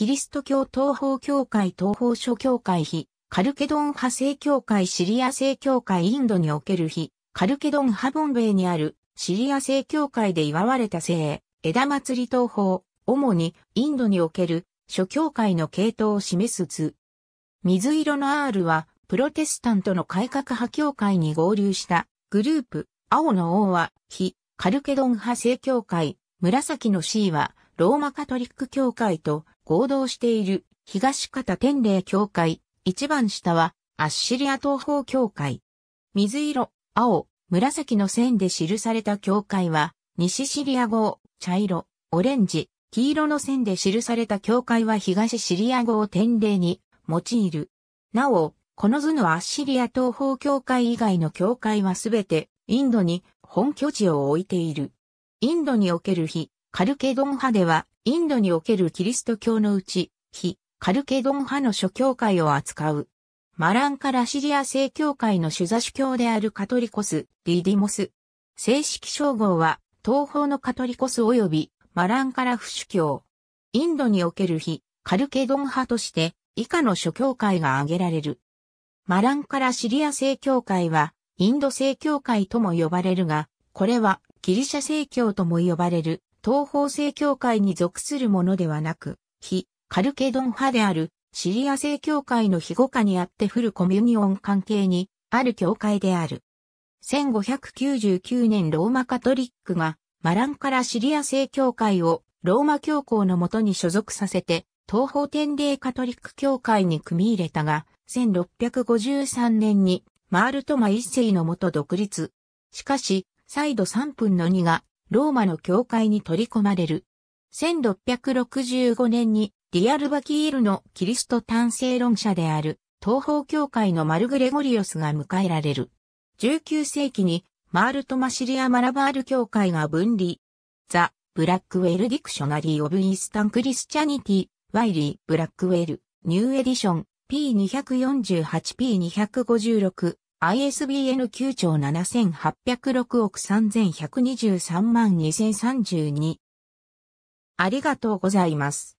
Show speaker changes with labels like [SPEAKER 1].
[SPEAKER 1] キリスト教東方教会東方諸教会比、カルケドン派正教会シリア正教会インドにおける比、カルケドン派ボンベイにあるシリア正教会で祝われた聖、枝祭り東方、主にインドにおける諸教会の系統を示す図。水色の R は、プロテスタントの改革派教会に合流したグループ、青の O は、非、カルケドン派正教会、紫の C は、ローマカトリック教会と合同している東方天霊教会、一番下はアッシリア東方教会。水色、青、紫の線で記された教会は、西シリア語、茶色、オレンジ、黄色の線で記された教会は東シリア語を天霊に用いる。なお、この図のアッシリア東方教会以外の教会はすべてインドに本拠地を置いている。インドにおける非カルケドン派では、インドにおけるキリスト教のうち、非、カルケドン派の諸教会を扱う。マランカラシリア正教会の主座主教であるカトリコス、リディモス。正式称号は、東方のカトリコス及び、マランカラフ主教。インドにおける非、カルケドン派として、以下の諸教会が挙げられる。マランカラシリア正教会は、インド正教会とも呼ばれるが、これはギリシャ正教とも呼ばれる東方正教会に属するものではなく、非カルケドン派であるシリア正教会の庇護下にあってフルコミュニオン関係にある教会である。1599年ローマカトリックがマランからシリア正教会をローマ教皇のもとに所属させて東方天霊カトリック教会に組み入れたが、1653年にマールトマ一世のもと独立。しかし、再度3分の2がローマの教会に取り込まれる。1665年にディアルバキールのキリスト単性論者である東方教会のマルグレゴリオスが迎えられる。19世紀にマールトマシリア・マラバール教会が分離。ザ・ブラックウェル・ディクショナリー・オブ・イースタン・クリスチャニティ、ワイリー・ブラックウェル、ニューエディション、P248P256 ISBN 9兆7806億3123万2032。ありがとうございます。